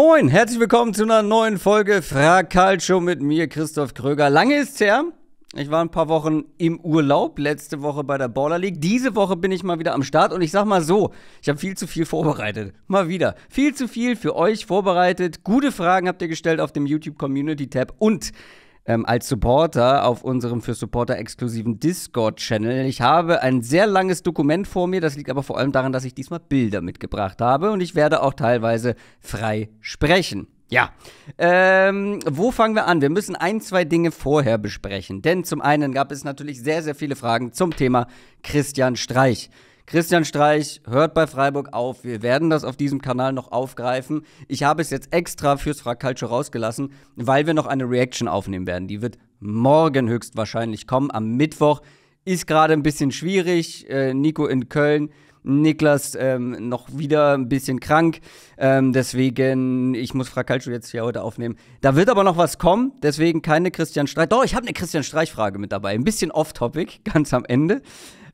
Moin, herzlich willkommen zu einer neuen Folge Frag Calcio mit mir, Christoph Kröger. Lange ist's her. Ich war ein paar Wochen im Urlaub, letzte Woche bei der Baller League. Diese Woche bin ich mal wieder am Start und ich sag mal so, ich habe viel zu viel vorbereitet. Mal wieder. Viel zu viel für euch vorbereitet. Gute Fragen habt ihr gestellt auf dem YouTube Community Tab und ähm, als Supporter auf unserem für Supporter exklusiven Discord-Channel. Ich habe ein sehr langes Dokument vor mir, das liegt aber vor allem daran, dass ich diesmal Bilder mitgebracht habe und ich werde auch teilweise frei sprechen. Ja, ähm, wo fangen wir an? Wir müssen ein, zwei Dinge vorher besprechen. Denn zum einen gab es natürlich sehr, sehr viele Fragen zum Thema Christian Streich. Christian Streich hört bei Freiburg auf. Wir werden das auf diesem Kanal noch aufgreifen. Ich habe es jetzt extra fürs Fragculture rausgelassen, weil wir noch eine Reaction aufnehmen werden. Die wird morgen höchstwahrscheinlich kommen. Am Mittwoch ist gerade ein bisschen schwierig. Äh, Nico in Köln. Niklas ähm, noch wieder ein bisschen krank. Ähm, deswegen, ich muss Frakalcho jetzt hier heute aufnehmen. Da wird aber noch was kommen, deswegen keine Christian Streich. Doch, ich habe eine Christian Streich-Frage mit dabei. Ein bisschen off-topic, ganz am Ende.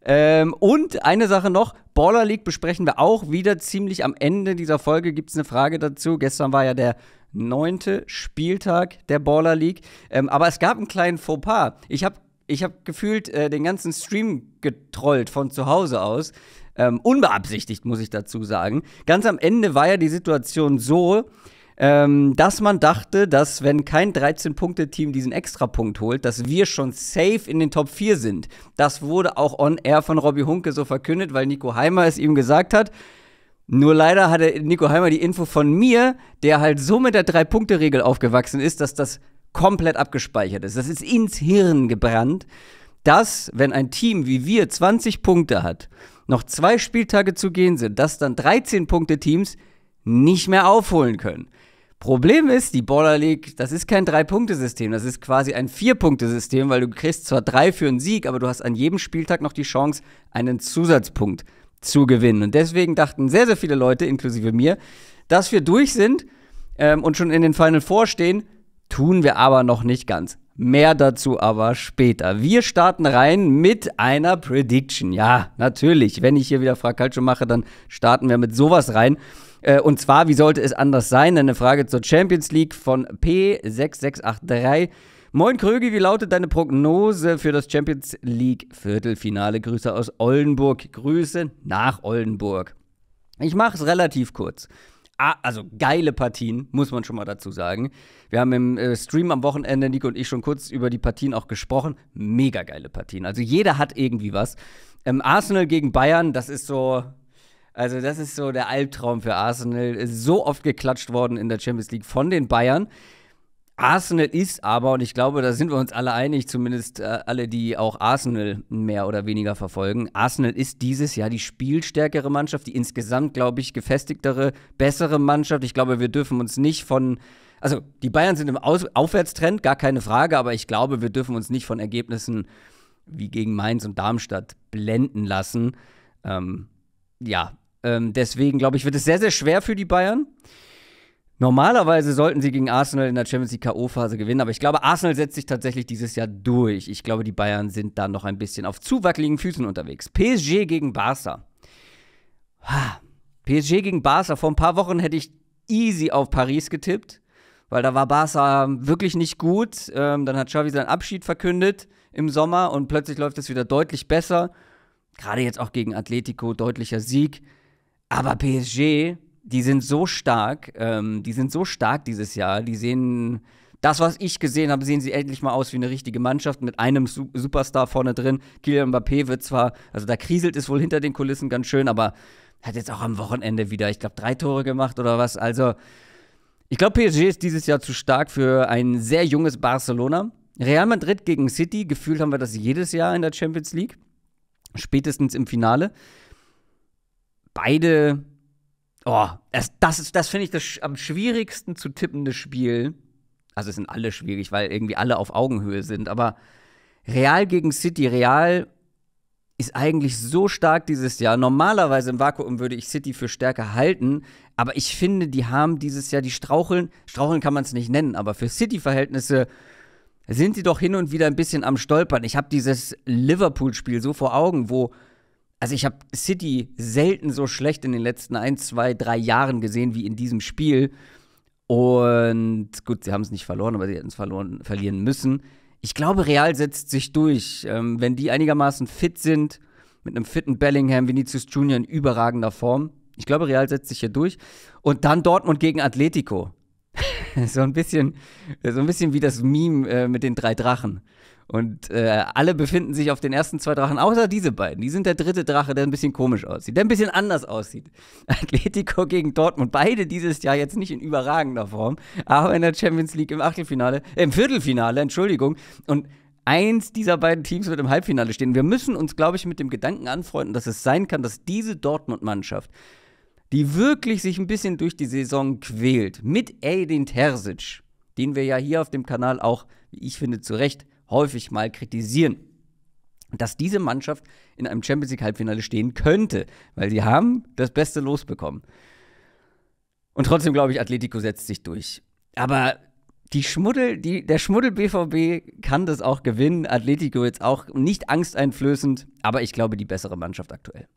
Ähm, und eine Sache noch, Baller League besprechen wir auch wieder ziemlich am Ende dieser Folge. Gibt es eine Frage dazu? Gestern war ja der neunte Spieltag der Baller League. Ähm, aber es gab einen kleinen Fauxpas. Ich habe ich hab gefühlt äh, den ganzen Stream getrollt von zu Hause aus. Ähm, unbeabsichtigt, muss ich dazu sagen. Ganz am Ende war ja die Situation so, ähm, dass man dachte, dass wenn kein 13-Punkte-Team diesen Extrapunkt holt, dass wir schon safe in den Top 4 sind. Das wurde auch on air von Robbie Hunke so verkündet, weil Nico Heimer es ihm gesagt hat. Nur leider hatte Nico Heimer die Info von mir, der halt so mit der Drei-Punkte-Regel aufgewachsen ist, dass das komplett abgespeichert ist. Das ist ins Hirn gebrannt, dass, wenn ein Team wie wir 20 Punkte hat, noch zwei Spieltage zu gehen sind, dass dann 13-Punkte-Teams nicht mehr aufholen können. Problem ist, die Border League, das ist kein Drei-Punkte-System, das ist quasi ein Vier-Punkte-System, weil du kriegst zwar drei für einen Sieg, aber du hast an jedem Spieltag noch die Chance, einen Zusatzpunkt zu gewinnen. Und deswegen dachten sehr, sehr viele Leute, inklusive mir, dass wir durch sind ähm, und schon in den Final Four stehen, tun wir aber noch nicht ganz. Mehr dazu aber später. Wir starten rein mit einer Prediction. Ja, natürlich. Wenn ich hier wieder Frau Kaltschow mache, dann starten wir mit sowas rein. Äh, und zwar, wie sollte es anders sein? Eine Frage zur Champions League von P6683. Moin Krögi, wie lautet deine Prognose für das Champions League Viertelfinale? Grüße aus Oldenburg. Grüße nach Oldenburg. Ich mache es relativ kurz. Ah, also geile Partien, muss man schon mal dazu sagen. Wir haben im äh, Stream am Wochenende, Nico und ich, schon kurz über die Partien auch gesprochen. Mega geile Partien. Also jeder hat irgendwie was. Ähm, Arsenal gegen Bayern, das ist so also, das ist so der Albtraum für Arsenal. Ist so oft geklatscht worden in der Champions League von den Bayern. Arsenal ist aber, und ich glaube, da sind wir uns alle einig, zumindest äh, alle, die auch Arsenal mehr oder weniger verfolgen. Arsenal ist dieses Jahr die spielstärkere Mannschaft, die insgesamt, glaube ich, gefestigtere, bessere Mannschaft. Ich glaube, wir dürfen uns nicht von. Also, die Bayern sind im Aus Aufwärtstrend, gar keine Frage, aber ich glaube, wir dürfen uns nicht von Ergebnissen wie gegen Mainz und Darmstadt blenden lassen. Ähm, ja, ähm, deswegen, glaube ich, wird es sehr, sehr schwer für die Bayern. Normalerweise sollten sie gegen Arsenal in der Champions League K.O.-Phase gewinnen, aber ich glaube, Arsenal setzt sich tatsächlich dieses Jahr durch. Ich glaube, die Bayern sind da noch ein bisschen auf zu wackeligen Füßen unterwegs. PSG gegen Barca. PSG gegen Barca. Vor ein paar Wochen hätte ich easy auf Paris getippt, weil da war Barca wirklich nicht gut. Ähm, dann hat Xavi seinen Abschied verkündet im Sommer und plötzlich läuft es wieder deutlich besser. Gerade jetzt auch gegen Atletico deutlicher Sieg. Aber PSG, die sind so stark, ähm, die sind so stark dieses Jahr, die sehen das, was ich gesehen habe, sehen sie endlich mal aus wie eine richtige Mannschaft mit einem Su Superstar vorne drin. Kylian Mbappé wird zwar, also da kriselt es wohl hinter den Kulissen ganz schön, aber hat jetzt auch am Wochenende wieder, ich glaube, drei Tore gemacht oder was. Also, ich glaube, PSG ist dieses Jahr zu stark für ein sehr junges Barcelona. Real Madrid gegen City, gefühlt haben wir das jedes Jahr in der Champions League, spätestens im Finale beide. Oh, das, das, ist, das finde ich das am schwierigsten zu tippende Spiel. Also es sind alle schwierig, weil irgendwie alle auf Augenhöhe sind, aber Real gegen City, Real ist eigentlich so stark dieses Jahr. Normalerweise im Vakuum würde ich City für stärker halten, aber ich finde, die haben dieses Jahr, die straucheln, straucheln kann man es nicht nennen, aber für City-Verhältnisse sind sie doch hin und wieder ein bisschen am Stolpern. Ich habe dieses Liverpool-Spiel so vor Augen, wo also ich habe City selten so schlecht in den letzten ein, zwei, drei Jahren gesehen wie in diesem Spiel. Und gut, sie haben es nicht verloren, aber sie hätten es verlieren müssen. Ich glaube, Real setzt sich durch. Ähm, wenn die einigermaßen fit sind, mit einem fitten Bellingham, Vinicius Junior in überragender Form. Ich glaube, Real setzt sich hier durch. Und dann Dortmund gegen Atletico. so ein bisschen, so ein bisschen wie das Meme äh, mit den drei Drachen. Und äh, alle befinden sich auf den ersten zwei Drachen, außer diese beiden. Die sind der dritte Drache, der ein bisschen komisch aussieht, der ein bisschen anders aussieht. Atletico gegen Dortmund, beide dieses Jahr jetzt nicht in überragender Form, aber in der Champions League im Achtelfinale, äh, im Viertelfinale, Entschuldigung. Und eins dieser beiden Teams wird im Halbfinale stehen. Wir müssen uns, glaube ich, mit dem Gedanken anfreunden, dass es sein kann, dass diese Dortmund-Mannschaft, die wirklich sich ein bisschen durch die Saison quält, mit Aiden Terzic, den wir ja hier auf dem Kanal auch, wie ich finde, zu Recht häufig mal kritisieren, dass diese Mannschaft in einem Champions League Halbfinale stehen könnte, weil sie haben das Beste losbekommen. Und trotzdem glaube ich, Atletico setzt sich durch. Aber die Schmuddel, die, der Schmuddel BVB kann das auch gewinnen. Atletico jetzt auch nicht angsteinflößend, aber ich glaube, die bessere Mannschaft aktuell.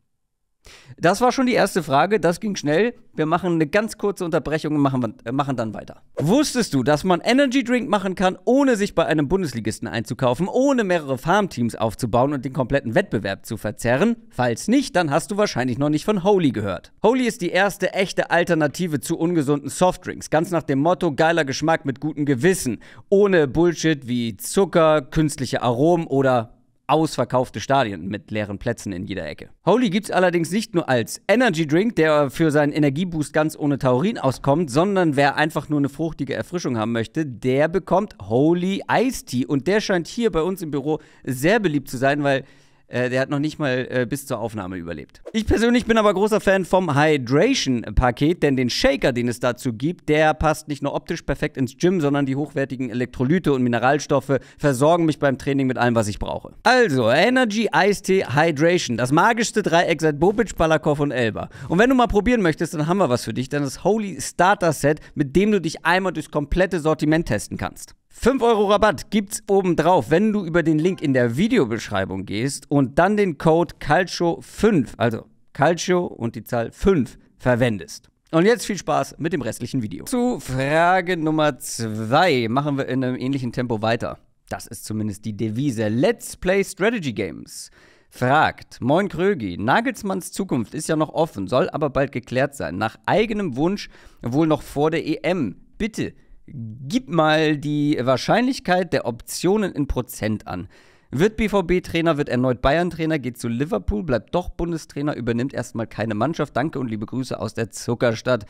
Das war schon die erste Frage, das ging schnell. Wir machen eine ganz kurze Unterbrechung und machen, äh, machen dann weiter. Wusstest du, dass man Energy Drink machen kann, ohne sich bei einem Bundesligisten einzukaufen, ohne mehrere Farmteams aufzubauen und den kompletten Wettbewerb zu verzerren? Falls nicht, dann hast du wahrscheinlich noch nicht von Holy gehört. Holy ist die erste echte Alternative zu ungesunden Softdrinks, ganz nach dem Motto geiler Geschmack mit gutem Gewissen, ohne Bullshit wie Zucker, künstliche Aromen oder ausverkaufte Stadien mit leeren Plätzen in jeder Ecke. Holy gibt es allerdings nicht nur als Energy Drink, der für seinen Energieboost ganz ohne Taurin auskommt, sondern wer einfach nur eine fruchtige Erfrischung haben möchte, der bekommt Holy Ice Tea und der scheint hier bei uns im Büro sehr beliebt zu sein, weil äh, der hat noch nicht mal äh, bis zur Aufnahme überlebt. Ich persönlich bin aber großer Fan vom Hydration-Paket, denn den Shaker, den es dazu gibt, der passt nicht nur optisch perfekt ins Gym, sondern die hochwertigen Elektrolyte und Mineralstoffe versorgen mich beim Training mit allem, was ich brauche. Also, Energy, Ice Tea Hydration. Das magischste Dreieck seit Bobic, Balakov und Elba. Und wenn du mal probieren möchtest, dann haben wir was für dich, denn das Holy Starter Set, mit dem du dich einmal durchs komplette Sortiment testen kannst. 5 Euro Rabatt gibt's oben drauf, wenn du über den Link in der Videobeschreibung gehst und dann den Code Calcio5, also Calcio und die Zahl 5 verwendest. Und jetzt viel Spaß mit dem restlichen Video. Zu Frage Nummer 2 machen wir in einem ähnlichen Tempo weiter. Das ist zumindest die Devise. Let's play Strategy Games. Fragt, moin Krögi, Nagelsmanns Zukunft ist ja noch offen, soll aber bald geklärt sein. Nach eigenem Wunsch wohl noch vor der EM. Bitte, Gib mal die Wahrscheinlichkeit der Optionen in Prozent an. Wird BVB-Trainer, wird erneut Bayern-Trainer, geht zu Liverpool, bleibt doch Bundestrainer, übernimmt erstmal keine Mannschaft. Danke und liebe Grüße aus der Zuckerstadt.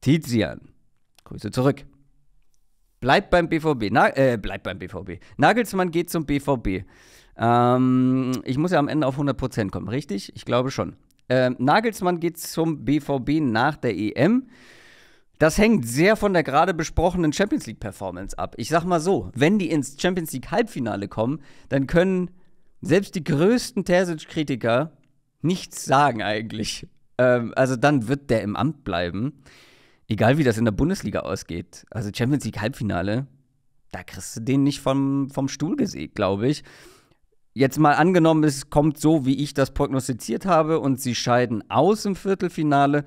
Tizian. Grüße zurück. Bleibt beim BVB. Na, äh, bleibt beim BVB. Nagelsmann geht zum BVB. Ähm, ich muss ja am Ende auf 100% kommen, richtig? Ich glaube schon. Ähm, Nagelsmann geht zum BVB nach der EM. Das hängt sehr von der gerade besprochenen Champions League Performance ab. Ich sag mal so, wenn die ins Champions League Halbfinale kommen, dann können selbst die größten Terzic-Kritiker nichts sagen eigentlich. Ähm, also dann wird der im Amt bleiben. Egal wie das in der Bundesliga ausgeht. Also Champions League Halbfinale, da kriegst du den nicht vom, vom Stuhl gesägt, glaube ich. Jetzt mal angenommen, es kommt so, wie ich das prognostiziert habe, und sie scheiden aus im Viertelfinale,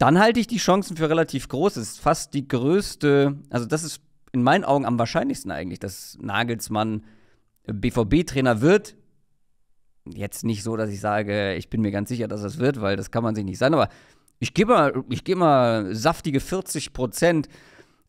dann halte ich die Chancen für relativ groß. Es ist fast die größte, also das ist in meinen Augen am wahrscheinlichsten eigentlich, dass Nagelsmann äh, BVB-Trainer wird. Jetzt nicht so, dass ich sage, ich bin mir ganz sicher, dass das wird, weil das kann man sich nicht sein, aber ich gebe mal, ich mal saftige 40 Prozent,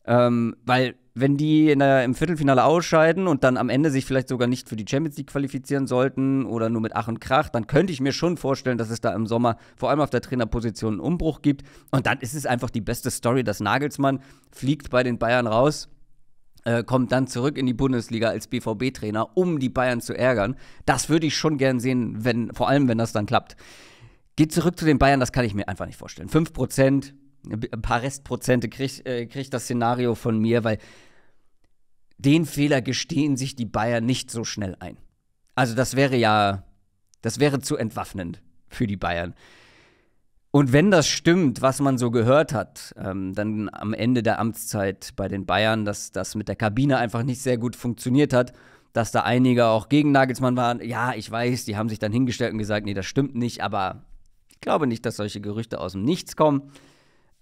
ähm, weil wenn die der, im Viertelfinale ausscheiden und dann am Ende sich vielleicht sogar nicht für die Champions League qualifizieren sollten oder nur mit Ach und Krach, dann könnte ich mir schon vorstellen, dass es da im Sommer vor allem auf der Trainerposition einen Umbruch gibt. Und dann ist es einfach die beste Story, dass Nagelsmann fliegt bei den Bayern raus. Äh, kommt dann zurück in die Bundesliga als BVB-Trainer, um die Bayern zu ärgern. Das würde ich schon gern sehen, wenn, vor allem wenn das dann klappt. Geht zurück zu den Bayern, das kann ich mir einfach nicht vorstellen. 5% ein paar Restprozente äh, kriegt äh, krieg das Szenario von mir, weil den Fehler gestehen sich die Bayern nicht so schnell ein. Also das wäre ja, das wäre zu entwaffnend für die Bayern. Und wenn das stimmt, was man so gehört hat, ähm, dann am Ende der Amtszeit bei den Bayern, dass das mit der Kabine einfach nicht sehr gut funktioniert hat, dass da einige auch gegen Nagelsmann waren. Ja, ich weiß, die haben sich dann hingestellt und gesagt, nee, das stimmt nicht, aber ich glaube nicht, dass solche Gerüchte aus dem Nichts kommen.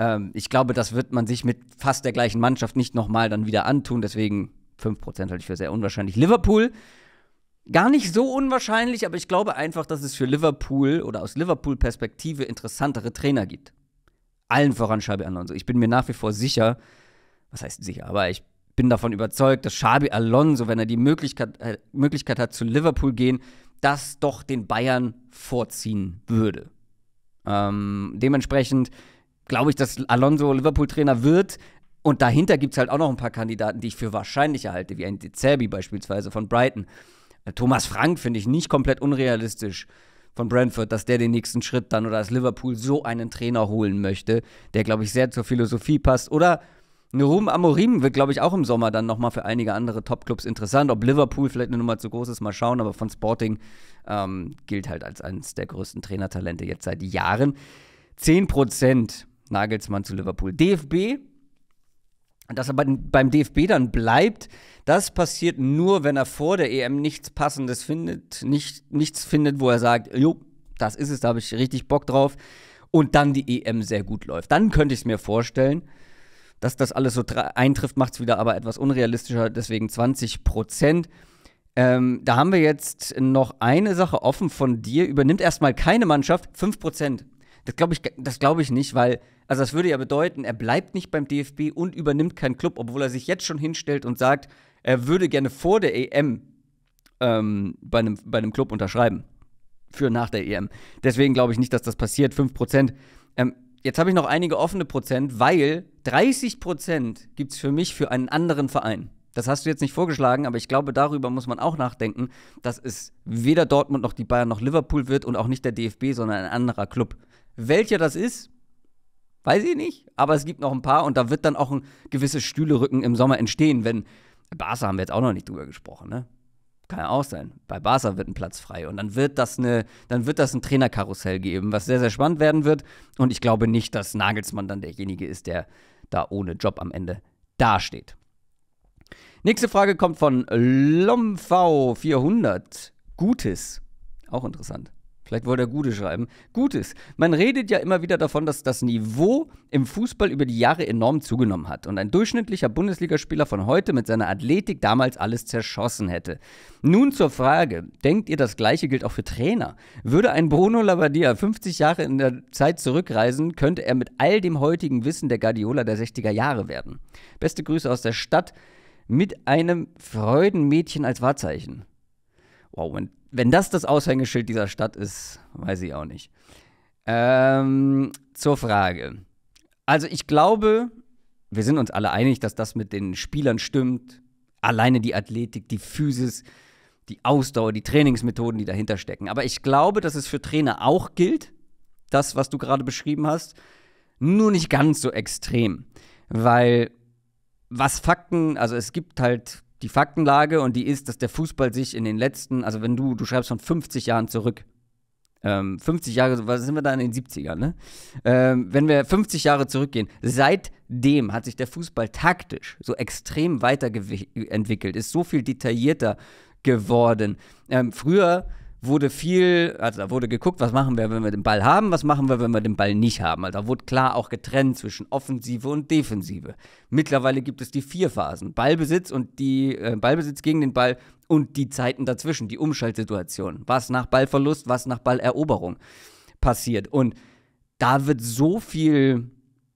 Ähm, ich glaube, das wird man sich mit fast der gleichen Mannschaft nicht nochmal dann wieder antun. Deswegen 5% halte ich für sehr unwahrscheinlich. Liverpool, gar nicht so unwahrscheinlich, aber ich glaube einfach, dass es für Liverpool oder aus Liverpool-Perspektive interessantere Trainer gibt. Allen voran Xabi Alonso. Ich bin mir nach wie vor sicher, was heißt sicher, aber ich bin davon überzeugt, dass Xabi Alonso, wenn er die Möglichkeit, äh, Möglichkeit hat, zu Liverpool gehen, das doch den Bayern vorziehen würde. Ähm, dementsprechend glaube ich, dass Alonso Liverpool-Trainer wird. Und dahinter gibt es halt auch noch ein paar Kandidaten, die ich für wahrscheinlicher halte, wie ein De beispielsweise von Brighton. Äh, Thomas Frank finde ich nicht komplett unrealistisch von Brentford, dass der den nächsten Schritt dann oder dass Liverpool so einen Trainer holen möchte, der, glaube ich, sehr zur Philosophie passt. Oder Nurum Amorim wird, glaube ich, auch im Sommer dann nochmal für einige andere Topclubs interessant. Ob Liverpool vielleicht eine Nummer zu groß ist, mal schauen. Aber von Sporting ähm, gilt halt als eines der größten Trainertalente jetzt seit Jahren. 10 Prozent Nagelsmann zu Liverpool. DFB, dass er beim DFB dann bleibt, das passiert nur, wenn er vor der EM nichts Passendes findet, nicht, nichts findet, wo er sagt, jo, das ist es, da habe ich richtig Bock drauf. Und dann die EM sehr gut läuft. Dann könnte ich es mir vorstellen. Dass das alles so eintrifft, macht es wieder aber etwas unrealistischer, deswegen 20 Prozent. Ähm, da haben wir jetzt noch eine Sache offen von dir. Übernimmt erstmal keine Mannschaft, 5 Prozent. Das glaube ich, das ich nicht, weil, also das würde ja bedeuten, er bleibt nicht beim DFB und übernimmt keinen Club, obwohl er sich jetzt schon hinstellt und sagt, er würde gerne vor der EM ähm, bei, einem, bei einem Club unterschreiben. Für nach der EM. Deswegen glaube ich nicht, dass das passiert. 5%. Ähm, jetzt habe ich noch einige offene Prozent, weil 30% gibt es für mich für einen anderen Verein. Das hast du jetzt nicht vorgeschlagen, aber ich glaube, darüber muss man auch nachdenken, dass es weder Dortmund noch die Bayern noch Liverpool wird und auch nicht der DFB, sondern ein anderer Club. Welcher das ist, weiß ich nicht, aber es gibt noch ein paar und da wird dann auch ein gewisses Stühlerücken im Sommer entstehen, wenn Barca haben wir jetzt auch noch nicht drüber gesprochen, ne? Kann ja auch sein. Bei Barca wird ein Platz frei und dann wird das eine, dann wird das ein Trainerkarussell geben, was sehr sehr spannend werden wird und ich glaube nicht, dass Nagelsmann dann derjenige ist, der da ohne Job am Ende dasteht. Nächste Frage kommt von Lomv400. Gutes. Auch interessant. Vielleicht wollte er Gute schreiben. Gutes. Man redet ja immer wieder davon, dass das Niveau im Fußball über die Jahre enorm zugenommen hat und ein durchschnittlicher Bundesligaspieler von heute mit seiner Athletik damals alles zerschossen hätte. Nun zur Frage: Denkt ihr, das Gleiche gilt auch für Trainer? Würde ein Bruno Labbadia 50 Jahre in der Zeit zurückreisen, könnte er mit all dem heutigen Wissen der Guardiola der 60er Jahre werden. Beste Grüße aus der Stadt mit einem Freudenmädchen als Wahrzeichen. Wow, wenn wenn das das Aushängeschild dieser Stadt ist, weiß ich auch nicht. Ähm, zur Frage. Also ich glaube, wir sind uns alle einig, dass das mit den Spielern stimmt. Alleine die Athletik, die Physis, die Ausdauer, die Trainingsmethoden, die dahinter stecken. Aber ich glaube, dass es für Trainer auch gilt, das, was du gerade beschrieben hast, nur nicht ganz so extrem. Weil was Fakten, also es gibt halt die Faktenlage und die ist, dass der Fußball sich in den letzten, also wenn du, du schreibst von 50 Jahren zurück, ähm, 50 Jahre, was sind wir da in den 70ern, ne? Ähm, wenn wir 50 Jahre zurückgehen, seitdem hat sich der Fußball taktisch so extrem weiterentwickelt, ist so viel detaillierter geworden. Ähm, früher wurde viel, also da wurde geguckt, was machen wir, wenn wir den Ball haben, was machen wir, wenn wir den Ball nicht haben. Also da wurde klar auch getrennt zwischen Offensive und Defensive. Mittlerweile gibt es die vier Phasen: Ballbesitz und die äh, Ballbesitz gegen den Ball und die Zeiten dazwischen, die Umschaltsituation. Was nach Ballverlust, was nach Balleroberung passiert. Und da wird so viel,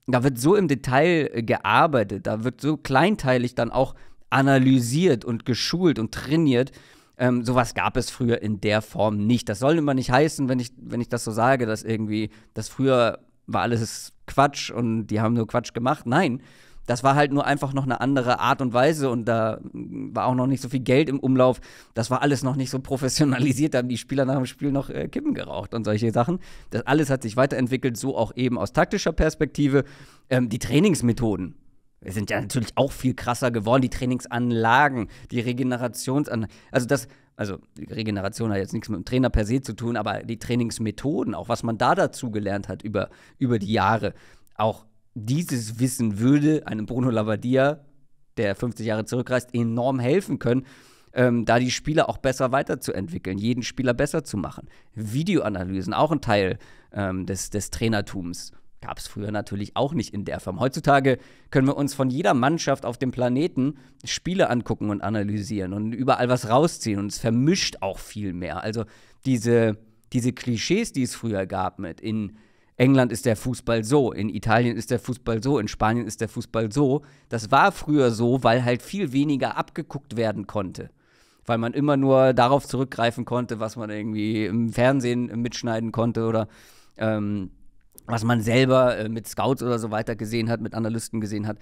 da wird so im Detail äh, gearbeitet, da wird so kleinteilig dann auch analysiert und geschult und trainiert. Ähm, sowas gab es früher in der Form nicht. Das soll immer nicht heißen, wenn ich, wenn ich das so sage, dass irgendwie, dass früher war alles Quatsch und die haben nur Quatsch gemacht. Nein, das war halt nur einfach noch eine andere Art und Weise und da mm, war auch noch nicht so viel Geld im Umlauf. Das war alles noch nicht so professionalisiert. Da haben die Spieler nach dem Spiel noch äh, Kippen geraucht und solche Sachen. Das alles hat sich weiterentwickelt, so auch eben aus taktischer Perspektive. Ähm, die Trainingsmethoden sind ja natürlich auch viel krasser geworden, die Trainingsanlagen, die Regenerationsanlagen. Also das, also Regeneration hat jetzt nichts mit dem Trainer per se zu tun, aber die Trainingsmethoden, auch was man da dazu gelernt hat über, über die Jahre, auch dieses Wissen würde einem Bruno Labbadia, der 50 Jahre zurückreist, enorm helfen können, ähm, da die Spieler auch besser weiterzuentwickeln, jeden Spieler besser zu machen. Videoanalysen, auch ein Teil ähm, des, des Trainertums. Gab es früher natürlich auch nicht in der Form. Heutzutage können wir uns von jeder Mannschaft auf dem Planeten Spiele angucken und analysieren und überall was rausziehen. Und es vermischt auch viel mehr. Also diese, diese Klischees, die es früher gab mit in England ist der Fußball so, in Italien ist der Fußball so, in Spanien ist der Fußball so. Das war früher so, weil halt viel weniger abgeguckt werden konnte. Weil man immer nur darauf zurückgreifen konnte, was man irgendwie im Fernsehen mitschneiden konnte oder ähm, was man selber äh, mit Scouts oder so weiter gesehen hat, mit Analysten gesehen hat.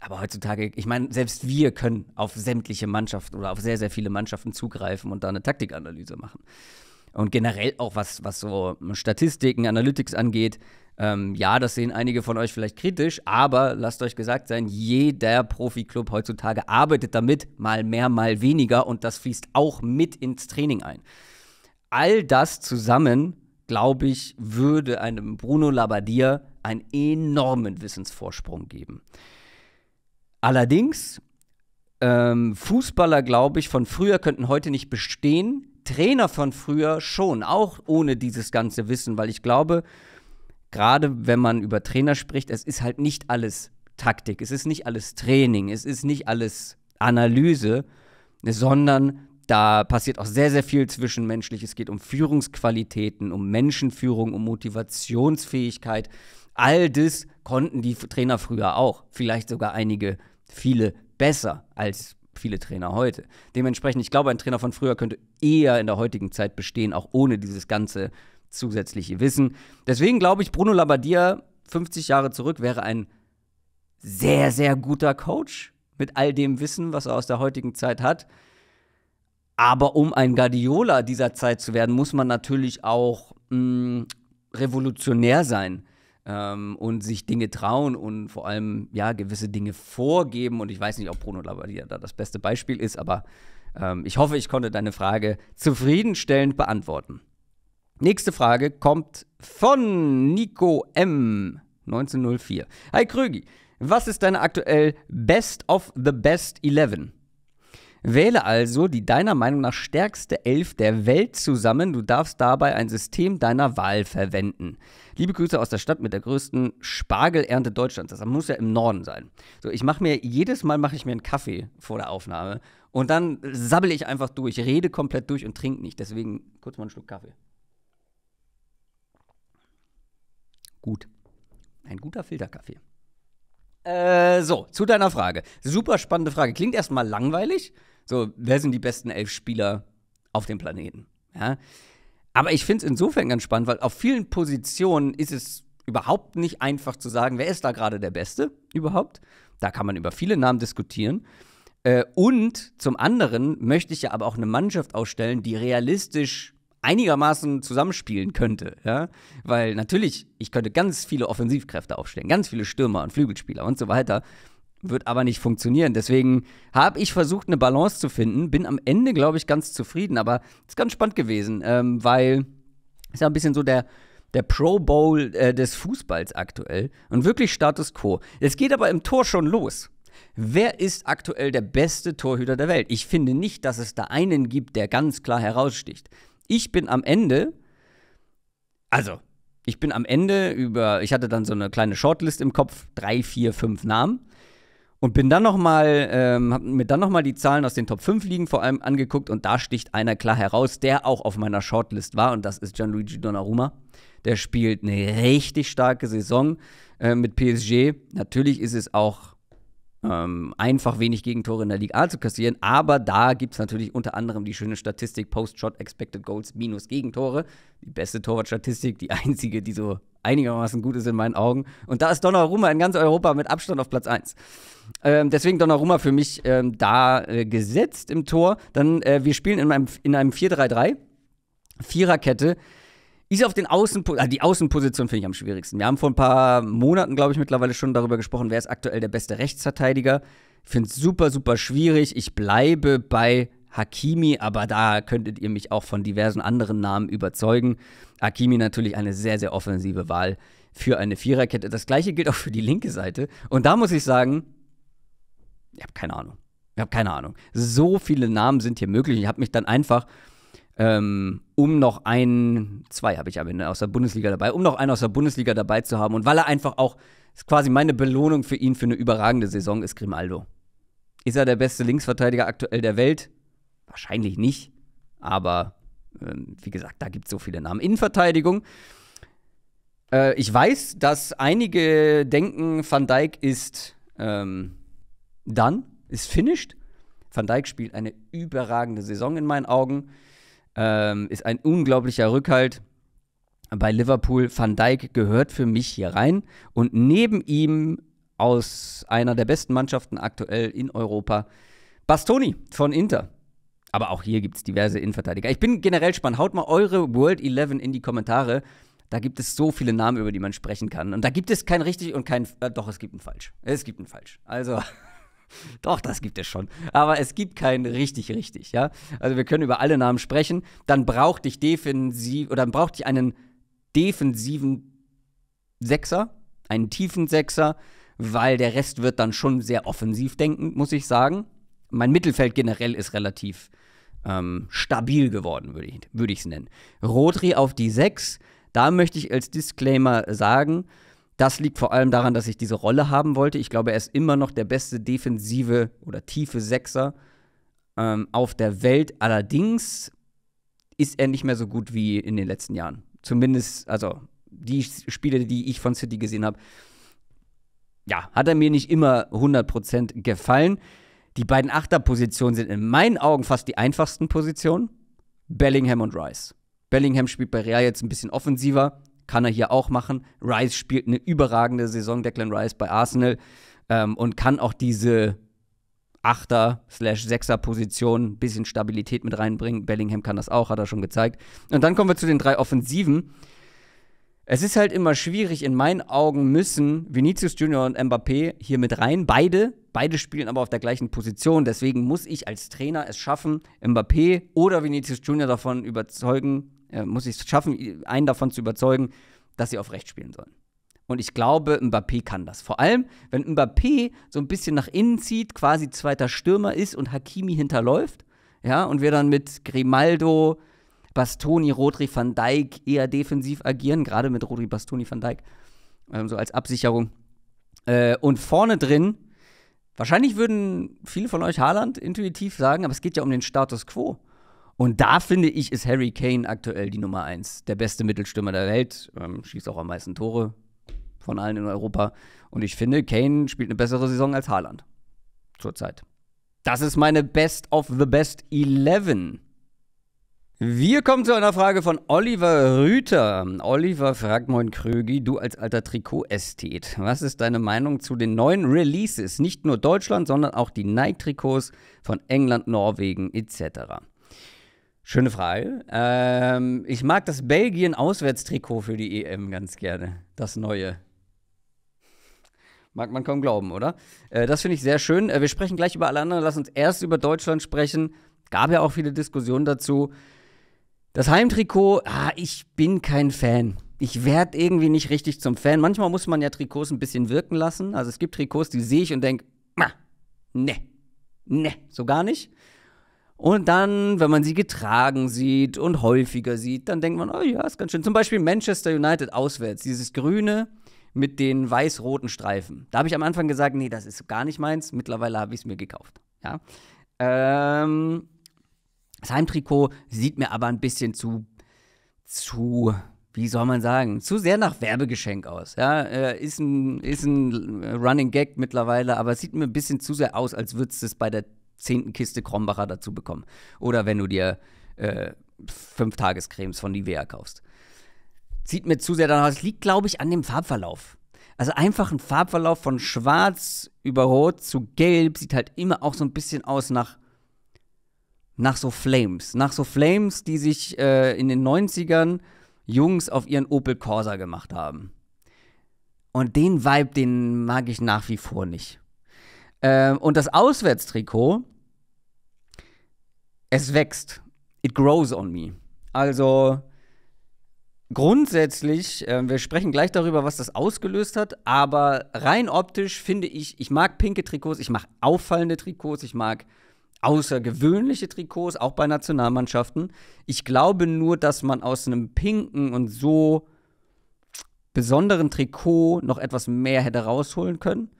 Aber heutzutage, ich meine, selbst wir können auf sämtliche Mannschaften oder auf sehr, sehr viele Mannschaften zugreifen und da eine Taktikanalyse machen. Und generell auch was, was so Statistiken, Analytics angeht, ähm, ja, das sehen einige von euch vielleicht kritisch, aber lasst euch gesagt sein, jeder Profiklub heutzutage arbeitet damit, mal mehr, mal weniger und das fließt auch mit ins Training ein. All das zusammen glaube ich, würde einem Bruno Labbadia einen enormen Wissensvorsprung geben. Allerdings, ähm, Fußballer, glaube ich, von früher könnten heute nicht bestehen. Trainer von früher schon, auch ohne dieses ganze Wissen, weil ich glaube, gerade wenn man über Trainer spricht, es ist halt nicht alles Taktik, es ist nicht alles Training, es ist nicht alles Analyse, sondern da passiert auch sehr, sehr viel zwischenmenschlich. Es geht um Führungsqualitäten, um Menschenführung, um Motivationsfähigkeit. All das konnten die Trainer früher auch. Vielleicht sogar einige, viele besser als viele Trainer heute. Dementsprechend, ich glaube, ein Trainer von früher könnte eher in der heutigen Zeit bestehen, auch ohne dieses ganze zusätzliche Wissen. Deswegen glaube ich, Bruno Labbadia, 50 Jahre zurück, wäre ein sehr, sehr guter Coach mit all dem Wissen, was er aus der heutigen Zeit hat. Aber um ein Guardiola dieser Zeit zu werden, muss man natürlich auch mh, hm, revolutionär sein ähm, und sich Dinge trauen und vor allem ja gewisse Dinge vorgeben. Und ich weiß nicht, ob Bruno Labbadia da das beste Beispiel ist, aber ähm, ich hoffe, ich konnte deine Frage zufriedenstellend beantworten. Nächste Frage kommt von Nico M. 1904. Hi Krügi, was ist deine aktuell Best of the Best 11? Wähle also die deiner Meinung nach stärkste Elf der Welt zusammen. Du darfst dabei ein System deiner Wahl verwenden. Liebe Grüße aus der Stadt mit der größten Spargelernte Deutschlands. Das muss ja im Norden sein. So, ich mache mir jedes Mal mache ich mir einen Kaffee vor der Aufnahme und dann sabbel ich einfach durch, rede komplett durch und trinke nicht. Deswegen kurz mal einen Schluck Kaffee. Gut. Ein guter Filterkaffee. Äh, so, zu deiner Frage. Super spannende Frage. Klingt erstmal langweilig, so, wer sind die besten elf Spieler auf dem Planeten? Ja? Aber ich finde es insofern ganz spannend, weil auf vielen Positionen ist es überhaupt nicht einfach zu sagen, wer ist da gerade der Beste überhaupt. Da kann man über viele Namen diskutieren. Äh, und zum anderen möchte ich ja aber auch eine Mannschaft ausstellen, die realistisch einigermaßen zusammenspielen könnte. Ja? Weil natürlich, ich könnte ganz viele Offensivkräfte aufstellen, ganz viele Stürmer und Flügelspieler und so weiter wird aber nicht funktionieren. Deswegen habe ich versucht, eine Balance zu finden, bin am Ende, glaube ich, ganz zufrieden, aber es ist ganz spannend gewesen, ähm, weil ist ja ein bisschen so der, der Pro Bowl äh, des Fußballs aktuell und wirklich Status quo. Es geht aber im Tor schon los. Wer ist aktuell der beste Torhüter der Welt? Ich finde nicht, dass es da einen gibt, der ganz klar heraussticht. Ich bin am Ende, also ich bin am Ende über, ich hatte dann so eine kleine Shortlist im Kopf, drei, vier, fünf Namen und bin dann nochmal, ähm, hab mir dann nochmal die Zahlen aus den Top 5 Ligen vor allem angeguckt und da sticht einer klar heraus, der auch auf meiner Shortlist war und das ist Gianluigi Donnarumma. Der spielt eine richtig starke Saison äh, mit PSG. Natürlich ist es auch ähm, einfach wenig Gegentore in der Liga A zu kassieren. Aber da gibt es natürlich unter anderem die schöne Statistik Post-Shot Expected Goals minus Gegentore. Die beste Torwartstatistik, die einzige, die so einigermaßen gut ist in meinen Augen. Und da ist Donnarumma in ganz Europa mit Abstand auf Platz 1. Ähm, deswegen Donnarumma für mich ähm, da äh, gesetzt im Tor. Dann, äh, wir spielen in einem, in einem 4-3-3, Viererkette. Ist auf den Außenpositionen, also ah, die Außenposition finde ich am schwierigsten. Wir haben vor ein paar Monaten, glaube ich, mittlerweile schon darüber gesprochen, wer ist aktuell der beste Rechtsverteidiger. Ich finde es super, super schwierig. Ich bleibe bei Hakimi, aber da könntet ihr mich auch von diversen anderen Namen überzeugen. Hakimi natürlich eine sehr, sehr offensive Wahl für eine Viererkette. Das gleiche gilt auch für die linke Seite. Und da muss ich sagen, ich habe keine Ahnung. Ich habe keine Ahnung. So viele Namen sind hier möglich. Ich habe mich dann einfach ähm, um noch einen, zwei habe ich aber aus der Bundesliga dabei, um noch einen aus der Bundesliga dabei zu haben. Und weil er einfach auch, ist quasi meine Belohnung für ihn für eine überragende Saison, ist Grimaldo. Ist er der beste Linksverteidiger aktuell der Welt? Wahrscheinlich nicht, aber ähm, wie gesagt, da gibt es so viele Namen. Innenverteidigung. Äh, ich weiß, dass einige denken, Van Dijk ist ähm, done, ist finished. Van Dijk spielt eine überragende Saison in meinen Augen ähm, ist ein unglaublicher Rückhalt bei Liverpool. Van Dijk gehört für mich hier rein und neben ihm aus einer der besten Mannschaften aktuell in Europa, Bastoni von Inter. Aber auch hier gibt es diverse Innenverteidiger. Ich bin generell spannend. Haut mal eure World 11 in die Kommentare. Da gibt es so viele Namen, über die man sprechen kann. Und da gibt es kein richtig und kein. Äh, doch, es gibt ein falsch. Es gibt ein falsch. Also. Doch, das gibt es schon. Aber es gibt keinen richtig, richtig, ja. Also wir können über alle Namen sprechen. Dann brauchte ich defensiv oder dann brauchte ich einen defensiven Sechser, einen tiefen Sechser, weil der Rest wird dann schon sehr offensiv denken, muss ich sagen. Mein Mittelfeld generell ist relativ ähm, stabil geworden, würde ich es würd nennen. Rodri auf die Sechs. da möchte ich als Disclaimer sagen, das liegt vor allem daran, dass ich diese Rolle haben wollte. Ich glaube, er ist immer noch der beste defensive oder tiefe Sechser ähm, auf der Welt. Allerdings ist er nicht mehr so gut wie in den letzten Jahren. Zumindest, also die Spiele, die ich von City gesehen habe, ja, hat er mir nicht immer 100% gefallen. Die beiden Achterpositionen sind in meinen Augen fast die einfachsten Positionen. Bellingham und Rice. Bellingham spielt bei Real jetzt ein bisschen offensiver, kann er hier auch machen. Rice spielt eine überragende Saison, Declan Rice bei Arsenal ähm, und kann auch diese Achter slash Sechser Position ein bisschen Stabilität mit reinbringen. Bellingham kann das auch, hat er schon gezeigt. Und dann kommen wir zu den drei Offensiven. Es ist halt immer schwierig, in meinen Augen müssen Vinicius Junior und Mbappé hier mit rein. Beide, beide spielen aber auf der gleichen Position. Deswegen muss ich als Trainer es schaffen, Mbappé oder Vinicius Junior davon überzeugen, äh, muss ich es schaffen, einen davon zu überzeugen, dass sie auf Recht spielen sollen. Und ich glaube, Mbappé kann das. Vor allem, wenn Mbappé so ein bisschen nach innen zieht, quasi zweiter Stürmer ist und Hakimi hinterläuft, ja, und wir dann mit Grimaldo, Bastoni, Rodri, Van Dijk eher defensiv agieren, gerade mit Rodri, Bastoni, Van Dijk, ähm, so als Absicherung. Äh, und vorne drin, wahrscheinlich würden viele von euch Haaland intuitiv sagen, aber es geht ja um den Status quo. Und da finde ich, ist Harry Kane aktuell die Nummer eins. Der beste Mittelstürmer der Welt, ähm, schießt auch am meisten Tore von allen in Europa. Und ich finde, Kane spielt eine bessere Saison als Haaland. Zurzeit. Das ist meine Best of the Best 11. Wir kommen zu einer Frage von Oliver Rüter. Oliver fragt moin Krögi, du als alter Trikot-Ästhet, was ist deine Meinung zu den neuen Releases? Nicht nur Deutschland, sondern auch die Nike-Trikots von England, Norwegen etc. Schöne Frage. Ähm, ich mag das Belgien-Auswärtstrikot für die EM ganz gerne. Das neue. Mag man kaum glauben, oder? Äh, das finde ich sehr schön. Äh, wir sprechen gleich über alle anderen. Lass uns erst über Deutschland sprechen. Gab ja auch viele Diskussionen dazu. Das Heimtrikot, ah, ich bin kein Fan. Ich werde irgendwie nicht richtig zum Fan. Manchmal muss man ja Trikots ein bisschen wirken lassen. Also es gibt Trikots, die sehe ich und denke, ne, ne, so gar nicht. Und dann, wenn man sie getragen sieht und häufiger sieht, dann denkt man, oh ja, ist ganz schön. Zum Beispiel Manchester United auswärts, dieses grüne mit den weiß-roten Streifen. Da habe ich am Anfang gesagt, nee, das ist gar nicht meins. Mittlerweile habe ich es mir gekauft. Ja. Ähm, das Heimtrikot sieht mir aber ein bisschen zu, zu, wie soll man sagen, zu sehr nach Werbegeschenk aus. Ja, äh, ist ein, ist ein Running Gag mittlerweile, aber es sieht mir ein bisschen zu sehr aus, als würde es das bei der zehnten Kiste Krombacher dazu bekommen. Oder wenn du dir äh, fünf Tagescremes von Nivea kaufst. Sieht mir zu sehr danach aus. Liegt, glaube ich, an dem Farbverlauf. Also einfach ein Farbverlauf von schwarz über rot zu gelb sieht halt immer auch so ein bisschen aus nach, nach so Flames. Nach so Flames, die sich äh, in den 90ern Jungs auf ihren Opel Corsa gemacht haben. Und den Vibe, den mag ich nach wie vor nicht. Ähm, und das Auswärtstrikot es wächst. It grows on me. Also grundsätzlich, äh, wir sprechen gleich darüber, was das ausgelöst hat, aber rein optisch finde ich, ich mag pinke Trikots, ich mag auffallende Trikots, ich mag außergewöhnliche Trikots, auch bei Nationalmannschaften. Ich glaube nur, dass man aus einem pinken und so besonderen Trikot noch etwas mehr hätte rausholen können.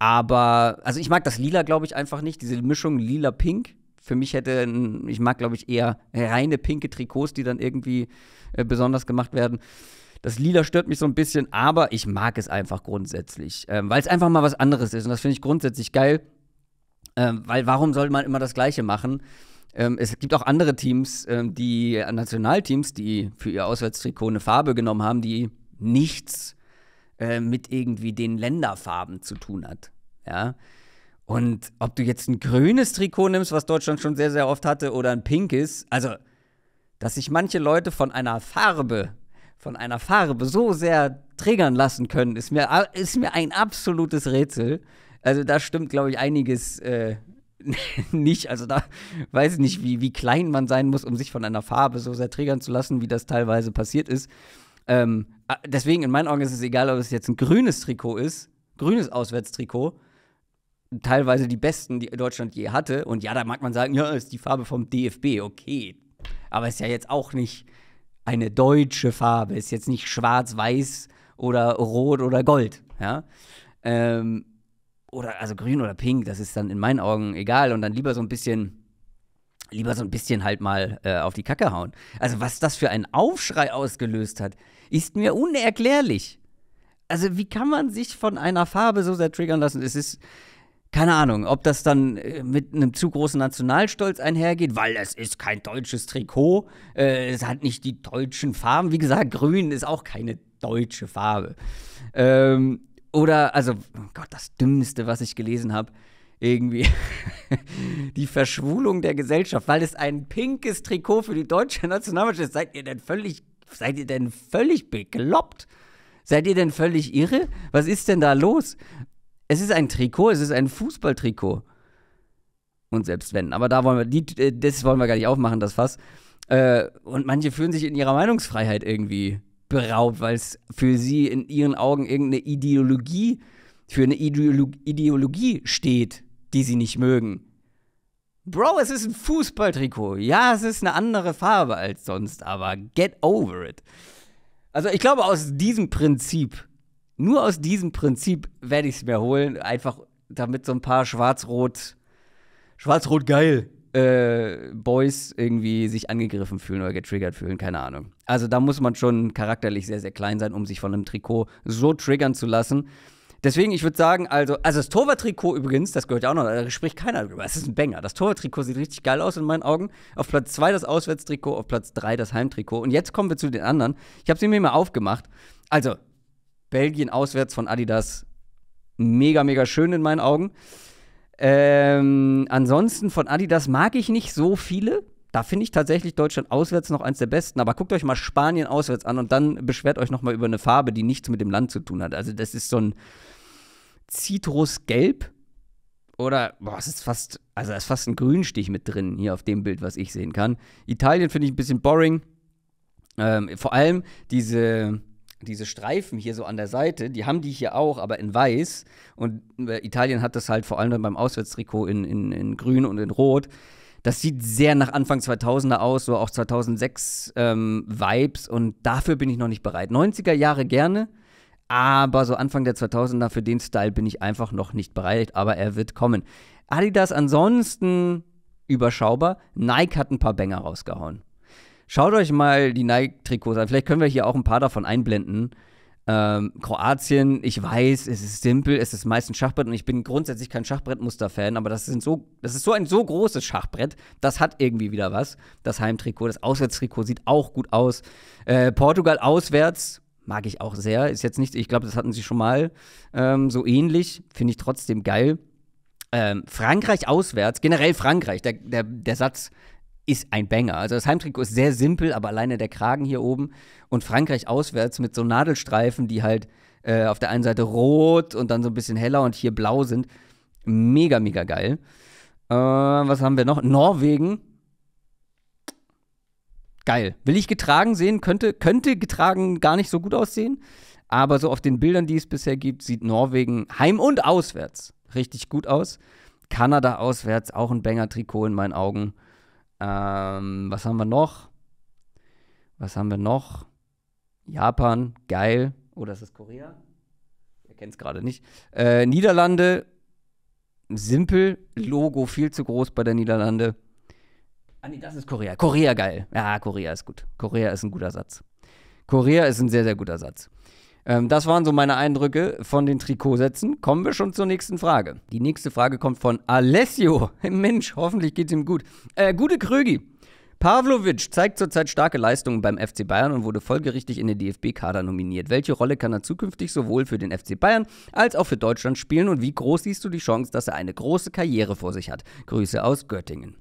Aber, also ich mag das Lila, glaube ich, einfach nicht, diese Mischung Lila-Pink für mich hätte, ich mag glaube ich eher reine pinke Trikots, die dann irgendwie äh, besonders gemacht werden. Das Lila stört mich so ein bisschen, aber ich mag es einfach grundsätzlich, ähm, weil es einfach mal was anderes ist und das finde ich grundsätzlich geil, ähm, weil warum sollte man immer das Gleiche machen? Ähm, es gibt auch andere Teams, ähm, die äh, Nationalteams, die für ihr Auswärtstrikot eine Farbe genommen haben, die nichts äh, mit irgendwie den Länderfarben zu tun hat. Ja, und ob du jetzt ein grünes Trikot nimmst, was Deutschland schon sehr, sehr oft hatte, oder ein pinkes, also, dass sich manche Leute von einer Farbe, von einer Farbe so sehr triggern lassen können, ist mir, ist mir ein absolutes Rätsel. Also da stimmt, glaube ich, einiges äh, nicht. Also da weiß ich nicht, wie, wie klein man sein muss, um sich von einer Farbe so sehr triggern zu lassen, wie das teilweise passiert ist. Ähm, deswegen, in meinen Augen ist es egal, ob es jetzt ein grünes Trikot ist, grünes Auswärtstrikot teilweise die besten, die Deutschland je hatte. Und ja, da mag man sagen, ja, ist die Farbe vom DFB, okay. Aber ist ja jetzt auch nicht eine deutsche Farbe, ist jetzt nicht schwarz-weiß oder rot oder gold, ja. Ähm, oder also grün oder pink, das ist dann in meinen Augen egal. Und dann lieber so ein bisschen, lieber so ein bisschen halt mal äh, auf die Kacke hauen. Also was das für einen Aufschrei ausgelöst hat, ist mir unerklärlich. Also wie kann man sich von einer Farbe so sehr triggern lassen? Es ist, keine Ahnung, ob das dann äh, mit einem zu großen Nationalstolz einhergeht, weil es ist kein deutsches Trikot, äh, es hat nicht die deutschen Farben. Wie gesagt, grün ist auch keine deutsche Farbe. Ähm, oder, also, oh Gott, das Dümmste, was ich gelesen habe, irgendwie die Verschwulung der Gesellschaft, weil es ein pinkes Trikot für die deutsche Nationalmannschaft ist. Seid ihr denn völlig, seid ihr denn völlig bekloppt? Seid ihr denn völlig irre? Was ist denn da los? Es ist ein Trikot, es ist ein Fußballtrikot. Und selbst wenn, aber da wollen wir, die, äh, das wollen wir gar nicht aufmachen, das Fass. Äh, und manche fühlen sich in ihrer Meinungsfreiheit irgendwie beraubt, weil es für sie in ihren Augen irgendeine Ideologie, für eine Ideolo Ideologie steht, die sie nicht mögen. Bro, es ist ein Fußballtrikot. Ja, es ist eine andere Farbe als sonst, aber get over it. Also ich glaube, aus diesem Prinzip nur aus diesem Prinzip werde ich es mir holen, einfach damit so ein paar schwarz-rot, schwarz-rot geil äh, Boys irgendwie sich angegriffen fühlen oder getriggert fühlen, keine Ahnung. Also da muss man schon charakterlich sehr, sehr klein sein, um sich von einem Trikot so triggern zu lassen. Deswegen, ich würde sagen, also, also das Torwart-Trikot übrigens, das gehört ja auch noch, da spricht keiner drüber. Es ist ein Banger. Das Torwart-Trikot sieht richtig geil aus in meinen Augen. Auf Platz 2 das Auswärtstrikot, auf Platz 3 das Heimtrikot. Und jetzt kommen wir zu den anderen. Ich habe sie mir mal aufgemacht. Also, Belgien auswärts von Adidas mega, mega schön in meinen Augen. Ähm, ansonsten von Adidas mag ich nicht so viele. Da finde ich tatsächlich Deutschland auswärts noch eins der besten. Aber guckt euch mal Spanien auswärts an und dann beschwert euch nochmal über eine Farbe, die nichts mit dem Land zu tun hat. Also, das ist so ein Zitrusgelb. Oder, boah, es ist fast, also es ist fast ein Grünstich mit drin hier auf dem Bild, was ich sehen kann. Italien finde ich ein bisschen boring. Ähm, vor allem diese, diese Streifen hier so an der Seite, die haben die hier auch, aber in weiß. Und äh, Italien hat das halt vor allem dann beim Auswärtstrikot in, in, in grün und in rot. Das sieht sehr nach Anfang 2000er aus, so auch 2006 ähm, Vibes. Und dafür bin ich noch nicht bereit. 90er Jahre gerne, aber so Anfang der 2000er für den Style bin ich einfach noch nicht bereit. Aber er wird kommen. Adidas ansonsten überschaubar. Nike hat ein paar Bänger rausgehauen. Schaut euch mal die Nike-Trikots an. Vielleicht können wir hier auch ein paar davon einblenden. Ähm, Kroatien, ich weiß, es ist simpel, es ist meistens Schachbrett und ich bin grundsätzlich kein Schachbrettmuster-Fan, aber das, sind so, das ist so ein so großes Schachbrett, das hat irgendwie wieder was. Das Heimtrikot, das Auswärtstrikot sieht auch gut aus. Äh, Portugal auswärts mag ich auch sehr, ist jetzt nicht, ich glaube, das hatten sie schon mal ähm, so ähnlich, finde ich trotzdem geil. Ähm, Frankreich auswärts, generell Frankreich, der, der, der Satz ist ein Banger. Also das Heimtrikot ist sehr simpel, aber alleine der Kragen hier oben und Frankreich auswärts mit so Nadelstreifen, die halt äh, auf der einen Seite rot und dann so ein bisschen heller und hier blau sind. Mega, mega geil. Äh, was haben wir noch? Norwegen. Geil. Will ich getragen sehen? Könnte, könnte getragen gar nicht so gut aussehen. Aber so auf den Bildern, die es bisher gibt, sieht Norwegen heim und auswärts richtig gut aus. Kanada auswärts, auch ein Banger-Trikot in meinen Augen. Ähm, was haben wir noch? Was haben wir noch? Japan, geil. Oh, das ist Korea. Ihr kennt es gerade nicht. Äh, Niederlande, simpel. Logo viel zu groß bei der Niederlande. Ah, nee, das ist Korea. Korea, geil. Ja, Korea ist gut. Korea ist ein guter Satz. Korea ist ein sehr, sehr guter Satz. Ähm, das waren so meine Eindrücke von den Trikotsätzen. Kommen wir schon zur nächsten Frage. Die nächste Frage kommt von Alessio. Mensch, hoffentlich geht's ihm gut. Äh, gute Krögi. Pavlovic zeigt zurzeit starke Leistungen beim FC Bayern und wurde folgerichtig in den DFB-Kader nominiert. Welche Rolle kann er zukünftig sowohl für den FC Bayern als auch für Deutschland spielen und wie groß siehst du die Chance, dass er eine große Karriere vor sich hat? Grüße aus Göttingen.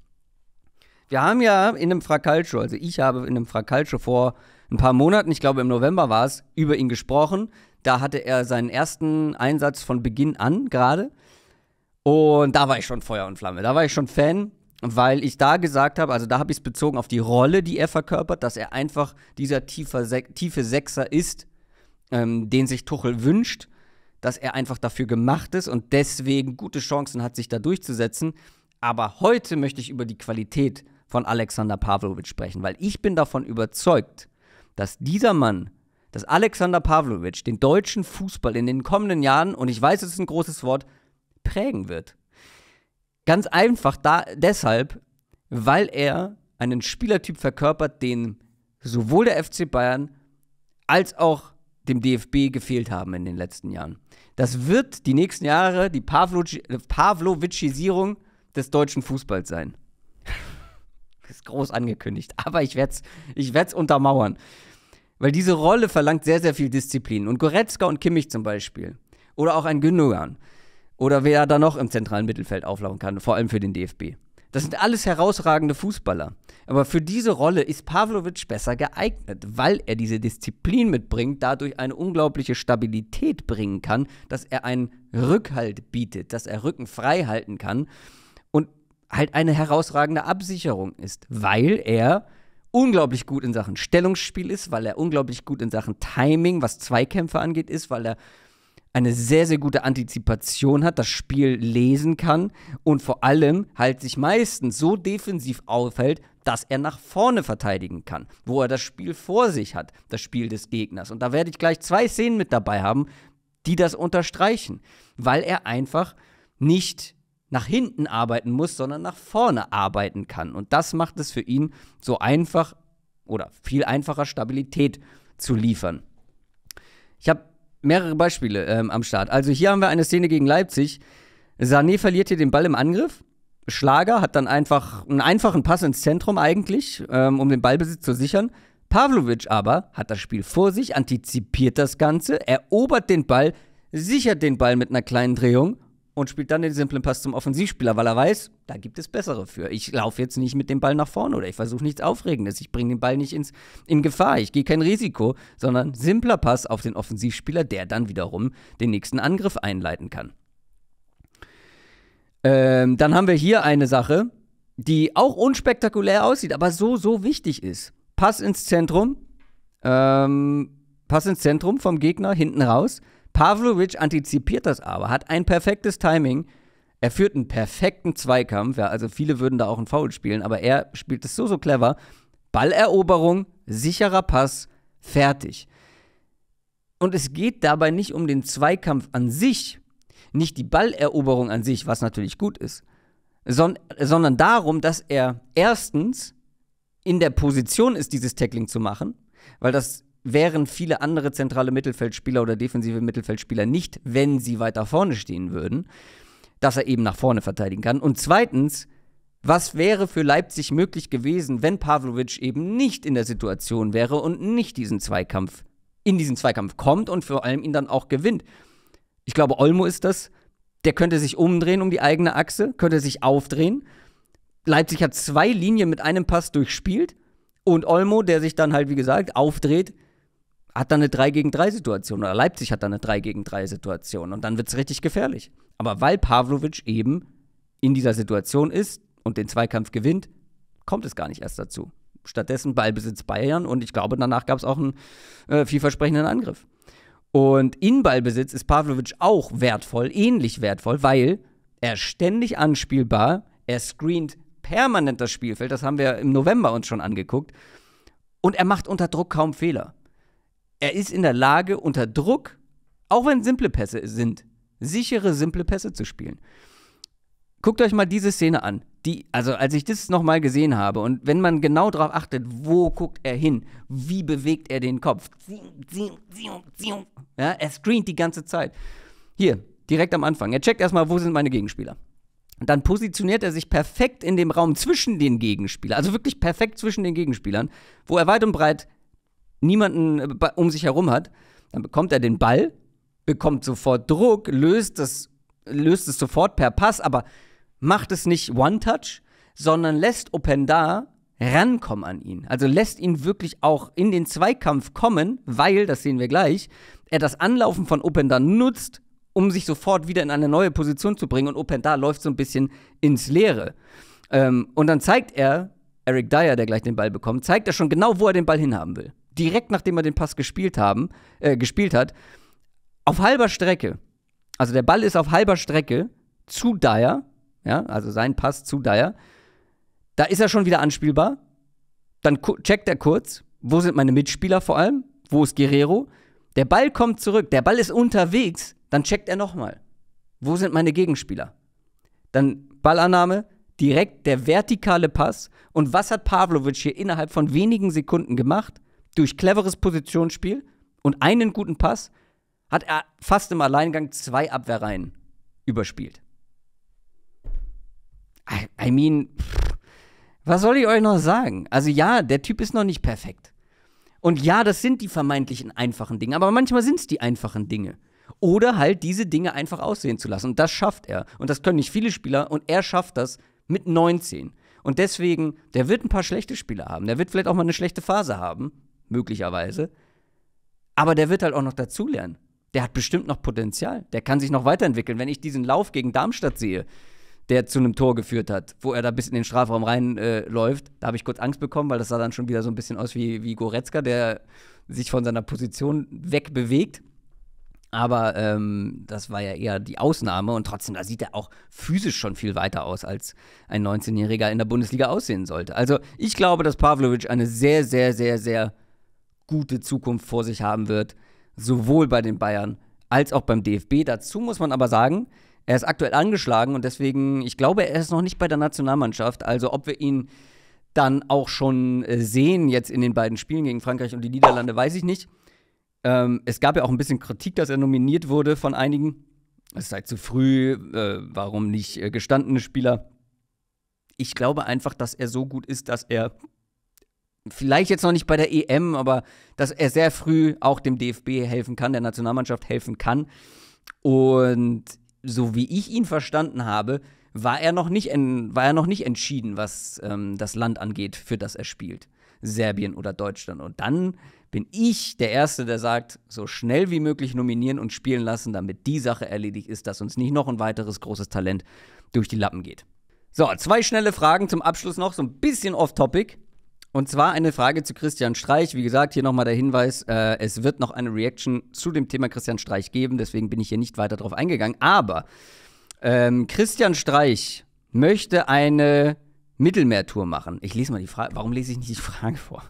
Wir haben ja in einem Fracalcio, also ich habe in einem Fracalcio vor ein paar Monaten, ich glaube im November war es, über ihn gesprochen. Da hatte er seinen ersten Einsatz von Beginn an gerade. Und da war ich schon Feuer und Flamme. Da war ich schon Fan, weil ich da gesagt habe, also da habe ich es bezogen auf die Rolle, die er verkörpert, dass er einfach dieser tiefe, Se tiefe Sechser ist, ähm, den sich Tuchel wünscht, dass er einfach dafür gemacht ist und deswegen gute Chancen hat, sich da durchzusetzen. Aber heute möchte ich über die Qualität von Alexander Pavlovic sprechen, weil ich bin davon überzeugt, dass dieser Mann, dass Alexander Pavlovic den deutschen Fußball in den kommenden Jahren, und ich weiß, es ist ein großes Wort, prägen wird. Ganz einfach da, deshalb, weil er einen Spielertyp verkörpert, den sowohl der FC Bayern als auch dem DFB gefehlt haben in den letzten Jahren. Das wird die nächsten Jahre die Pavlovichisierung des deutschen Fußballs sein ist groß angekündigt. Aber ich werde es ich werd's untermauern. Weil diese Rolle verlangt sehr, sehr viel Disziplin. Und Goretzka und Kimmich zum Beispiel. Oder auch ein Gündogan. Oder wer da noch im zentralen Mittelfeld auflaufen kann, vor allem für den DFB. Das sind alles herausragende Fußballer. Aber für diese Rolle ist Pavlovic besser geeignet, weil er diese Disziplin mitbringt, dadurch eine unglaubliche Stabilität bringen kann, dass er einen Rückhalt bietet, dass er Rücken frei halten kann halt eine herausragende Absicherung ist, weil er unglaublich gut in Sachen Stellungsspiel ist, weil er unglaublich gut in Sachen Timing, was Zweikämpfe angeht, ist, weil er eine sehr, sehr gute Antizipation hat, das Spiel lesen kann und vor allem halt sich meistens so defensiv aufhält, dass er nach vorne verteidigen kann, wo er das Spiel vor sich hat, das Spiel des Gegners. Und da werde ich gleich zwei Szenen mit dabei haben, die das unterstreichen, weil er einfach nicht nach hinten arbeiten muss, sondern nach vorne arbeiten kann. Und das macht es für ihn so einfach oder viel einfacher, Stabilität zu liefern. Ich habe mehrere Beispiele ähm, am Start. Also hier haben wir eine Szene gegen Leipzig. Sané verliert hier den Ball im Angriff. Schlager hat dann einfach einen einfachen Pass ins Zentrum eigentlich, ähm, um den Ballbesitz zu sichern. Pavlovic aber hat das Spiel vor sich, antizipiert das Ganze, erobert den Ball, sichert den Ball mit einer kleinen Drehung und spielt dann den simplen Pass zum Offensivspieler, weil er weiß, da gibt es bessere für. Ich laufe jetzt nicht mit dem Ball nach vorne oder ich versuche nichts Aufregendes. Ich bringe den Ball nicht ins, in Gefahr. Ich gehe kein Risiko, sondern simpler Pass auf den Offensivspieler, der dann wiederum den nächsten Angriff einleiten kann. Ähm, dann haben wir hier eine Sache, die auch unspektakulär aussieht, aber so, so wichtig ist. Pass ins Zentrum. Ähm, Pass ins Zentrum vom Gegner, hinten raus. Pavlovic antizipiert das aber, hat ein perfektes Timing. Er führt einen perfekten Zweikampf. Ja, also viele würden da auch einen Foul spielen, aber er spielt es so, so clever. Balleroberung, sicherer Pass, fertig. Und es geht dabei nicht um den Zweikampf an sich, nicht die Balleroberung an sich, was natürlich gut ist, son sondern darum, dass er erstens in der Position ist, dieses Tackling zu machen, weil das wären viele andere zentrale Mittelfeldspieler oder defensive Mittelfeldspieler nicht, wenn sie weiter vorne stehen würden, dass er eben nach vorne verteidigen kann. Und zweitens, was wäre für Leipzig möglich gewesen, wenn Pavlovic eben nicht in der Situation wäre und nicht diesen Zweikampf, in diesen Zweikampf kommt und vor allem ihn dann auch gewinnt? Ich glaube, Olmo ist das. Der könnte sich umdrehen um die eigene Achse, könnte sich aufdrehen. Leipzig hat zwei Linien mit einem Pass durchspielt und Olmo, der sich dann halt, wie gesagt, aufdreht, hat dann eine 3 gegen 3 Situation oder Leipzig hat dann eine 3 gegen 3 Situation und dann wird es richtig gefährlich. Aber weil Pavlovic eben in dieser Situation ist und den Zweikampf gewinnt, kommt es gar nicht erst dazu. Stattdessen Ballbesitz Bayern und ich glaube, danach gab es auch einen äh, vielversprechenden Angriff. Und in Ballbesitz ist Pavlovic auch wertvoll, ähnlich wertvoll, weil er ständig anspielbar, er screent permanent das Spielfeld, das haben wir im November uns schon angeguckt, und er macht unter Druck kaum Fehler er ist in der Lage, unter Druck, auch wenn simple Pässe sind, sichere, simple Pässe zu spielen. Guckt euch mal diese Szene an. Die, also als ich das nochmal gesehen habe und wenn man genau darauf achtet, wo guckt er hin, wie bewegt er den Kopf. Ja, er screent die ganze Zeit. Hier, direkt am Anfang. Er checkt erstmal, wo sind meine Gegenspieler. Und dann positioniert er sich perfekt in dem Raum zwischen den Gegenspielern, also wirklich perfekt zwischen den Gegenspielern, wo er weit und breit niemanden äh, um sich herum hat, dann bekommt er den Ball, bekommt sofort Druck, löst es, löst es sofort per Pass, aber macht es nicht One-Touch, sondern lässt Openda rankommen an ihn. Also lässt ihn wirklich auch in den Zweikampf kommen, weil, das sehen wir gleich, er das Anlaufen von Openda nutzt, um sich sofort wieder in eine neue Position zu bringen und Openda läuft so ein bisschen ins Leere. Ähm, und dann zeigt er, Eric Dyer, der gleich den Ball bekommt, zeigt er schon genau, wo er den Ball hinhaben will direkt nachdem er den Pass gespielt, haben, äh, gespielt hat, auf halber Strecke, also der Ball ist auf halber Strecke zu Dyer, ja, also sein Pass zu Dyer, da ist er schon wieder anspielbar. Dann checkt er kurz, wo sind meine Mitspieler vor allem, wo ist Guerrero. Der Ball kommt zurück, der Ball ist unterwegs, dann checkt er nochmal. Wo sind meine Gegenspieler? Dann Ballannahme, direkt der vertikale Pass. Und was hat Pavlovic hier innerhalb von wenigen Sekunden gemacht? Durch cleveres Positionsspiel und einen guten Pass hat er fast im Alleingang zwei Abwehrreihen überspielt. I mean, was soll ich euch noch sagen? Also ja, der Typ ist noch nicht perfekt. Und ja, das sind die vermeintlichen einfachen Dinge, aber manchmal sind es die einfachen Dinge. Oder halt diese Dinge einfach aussehen zu lassen. Und das schafft er. Und das können nicht viele Spieler. Und er schafft das mit 19. Und deswegen, der wird ein paar schlechte Spiele haben. Der wird vielleicht auch mal eine schlechte Phase haben möglicherweise. Aber der wird halt auch noch dazulernen. Der hat bestimmt noch Potenzial. Der kann sich noch weiterentwickeln. Wenn ich diesen Lauf gegen Darmstadt sehe, der zu einem Tor geführt hat, wo er da bis in den Strafraum reinläuft, äh, da habe ich kurz Angst bekommen, weil das sah dann schon wieder so ein bisschen aus wie, wie Goretzka, der sich von seiner Position wegbewegt. Aber ähm, das war ja eher die Ausnahme und trotzdem, da sieht er auch physisch schon viel weiter aus, als ein 19-Jähriger in der Bundesliga aussehen sollte. Also ich glaube, dass Pavlovic eine sehr, sehr, sehr, sehr gute Zukunft vor sich haben wird, sowohl bei den Bayern als auch beim DFB. Dazu muss man aber sagen, er ist aktuell angeschlagen und deswegen, ich glaube, er ist noch nicht bei der Nationalmannschaft. Also ob wir ihn dann auch schon äh, sehen jetzt in den beiden Spielen gegen Frankreich und die Niederlande, weiß ich nicht. Ähm, es gab ja auch ein bisschen Kritik, dass er nominiert wurde von einigen. Es sei zu früh, äh, warum nicht äh, gestandene Spieler? Ich glaube einfach, dass er so gut ist, dass er vielleicht jetzt noch nicht bei der EM, aber dass er sehr früh auch dem DFB helfen kann, der Nationalmannschaft helfen kann. Und so wie ich ihn verstanden habe, war er noch nicht, war er noch nicht entschieden, was ähm, das Land angeht, für das er spielt. Serbien oder Deutschland. Und dann bin ich der Erste, der sagt, so schnell wie möglich nominieren und spielen lassen, damit die Sache erledigt ist, dass uns nicht noch ein weiteres großes Talent durch die Lappen geht. So, zwei schnelle Fragen zum Abschluss noch, so ein bisschen off-topic. Und zwar eine Frage zu Christian Streich. Wie gesagt, hier nochmal der Hinweis, äh, es wird noch eine Reaction zu dem Thema Christian Streich geben, deswegen bin ich hier nicht weiter drauf eingegangen. Aber ähm, Christian Streich möchte eine Mittelmeertour machen. Ich lese mal die Frage, warum lese ich nicht die Frage vor?